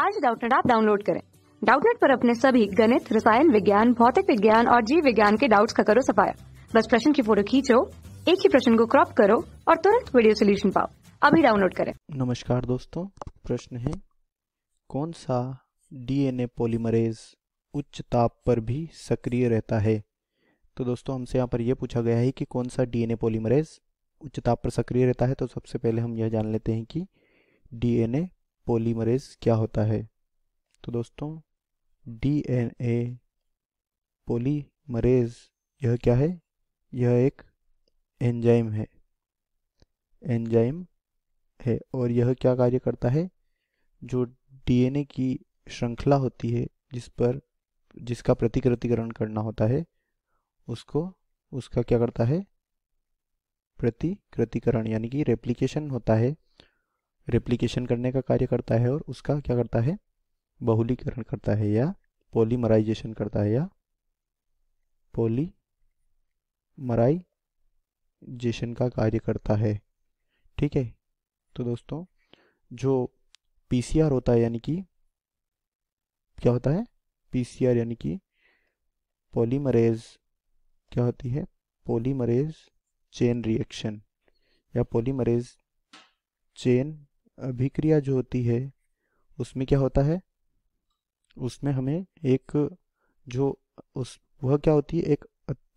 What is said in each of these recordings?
आज डाउटनेट आप डाउनलोड करें डाउटनेट पर अपने सभी गणित रसायन विज्ञान भौतिक विज्ञान और जीव विज्ञान के डाउट्स का करो सफाया बस प्रश्न की फोटो खींचो एक ही प्रश्न को क्रॉप करो और तुरंत वीडियो सोल्यूशन पाओ अभी डाउनलोड करें नमस्कार दोस्तों प्रश्न है कौन सा डीएनए पॉलीमरेज उच्च ताप पर भी सक्रिय रहता है तो दोस्तों हमसे यहाँ पर यह पूछा गया है कि कौन सा डीएनए पॉलीमरेज उच्च ताप पर सक्रिय रहता है तो सबसे पहले हम यह जान लेते हैं कि डीएनए पॉलीमरेज क्या होता है तो दोस्तों डीएनए पॉलीमरेज यह क्या है यह एक एंजाइम है एंजाइम है और यह क्या कार्य करता है जो डीएनए की श्रृंखला होती है जिस पर जिसका प्रतिकृतिकरण करना होता है उसको उसका क्या करता है प्रतिकृतिकरण यानी कि रेप्लिकेशन होता है रेप्लीकेशन करने का कार्य करता है और उसका क्या करता है बहुलीकरण करता है या पोलीमराइजेशन करता है या पोलीमराइजेशन का कार्य करता है ठीक है तो दोस्तों जो पीसीआर होता है यानी कि क्या होता है पीसीआर यानी कि पॉलीमरेज क्या होती है पॉलीमरेज चेन रिएक्शन या पॉलीमरेज चेन अभिक्रिया जो होती है उसमें क्या होता है उसमें हमें एक जो उस वह क्या होती है एक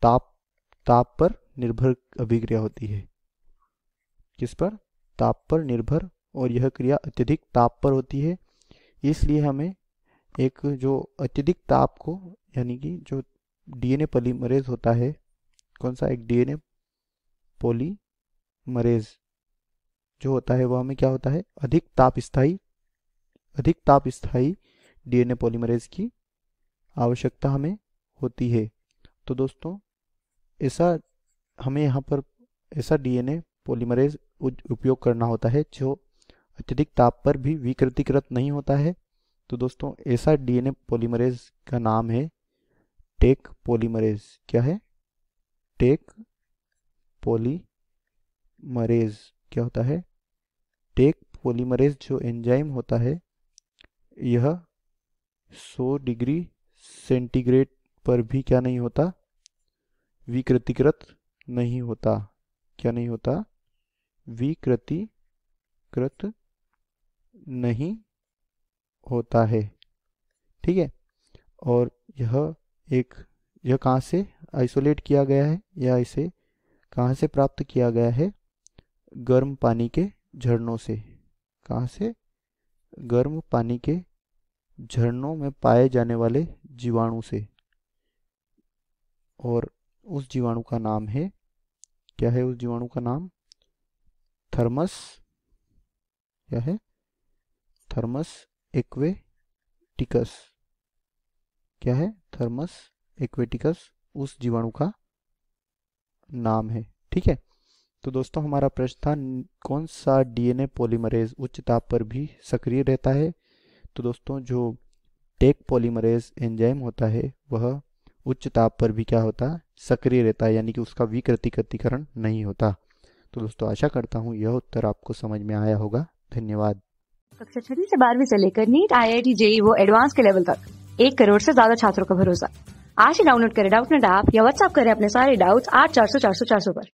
ताप ताप पर निर्भर अभिक्रिया होती है किस पर ताप पर निर्भर और यह क्रिया अत्यधिक ताप पर होती है इसलिए हमें एक जो अत्यधिक ताप को यानी कि जो डीएनए पॉलीमरेज होता है कौन सा एक डीएनए पॉलीमरेज जो होता है वो हमें क्या होता है अधिक ताप स्थाई अधिक ताप स्थाई डीएनए पॉलीमरेज की आवश्यकता हमें होती है तो दोस्तों ऐसा हमें यहाँ पर ऐसा डीएनए पॉलीमरेज उपयोग करना होता है जो अत्यधिक ताप पर भी विकृतिकृत नहीं होता है तो दोस्तों ऐसा डीएनए पॉलीमरेज का नाम है टेक पॉलीमरेज क्या है टेक पॉलीमरेज क्या होता है टेक पोलीमरेज जो एंजाइम होता है यह 100 डिग्री सेंटीग्रेड पर भी क्या नहीं होता विकृतिकृत नहीं होता क्या नहीं होता विकृतिकृत नहीं होता है ठीक है और यह एक यह कहाँ से आइसोलेट किया गया है या इसे कहाँ से प्राप्त किया गया है गर्म पानी के झरनों से कहाँ से गर्म पानी के झरनों में पाए जाने वाले जीवाणु से और उस जीवाणु का नाम है क्या है उस जीवाणु का नाम थर्मस क्या है थर्मस एक्वेटिकस क्या है थर्मस एक्वेटिकस उस जीवाणु का नाम है ठीक है तो दोस्तों हमारा प्रश्न था कौन सा डीएनए पॉलीमरेज उच्च ताप पर भी सक्रिय रहता है तो दोस्तों जो टेक पॉलीमरेज एंजाइम होता है वह उच्च ताप पर भी क्या होता है सक्रिय रहता है यानी कि उसका विकृतिकरण नहीं होता तो दोस्तों आशा करता हूँ यह उत्तर आपको समझ में आया होगा धन्यवाद कक्षा छठी से बारहवीं से लेकर NEET I I T JEE वो एडवांस के लेवल तक एक करोड़ से ज्यादा छात्रों का भरोसा आज ही डाउनलोड करें डाउट नेट ऐप या व्हाट्सएप करें अपने सारे डाउट्स आठ चार सौ चार सौ चार सौ पर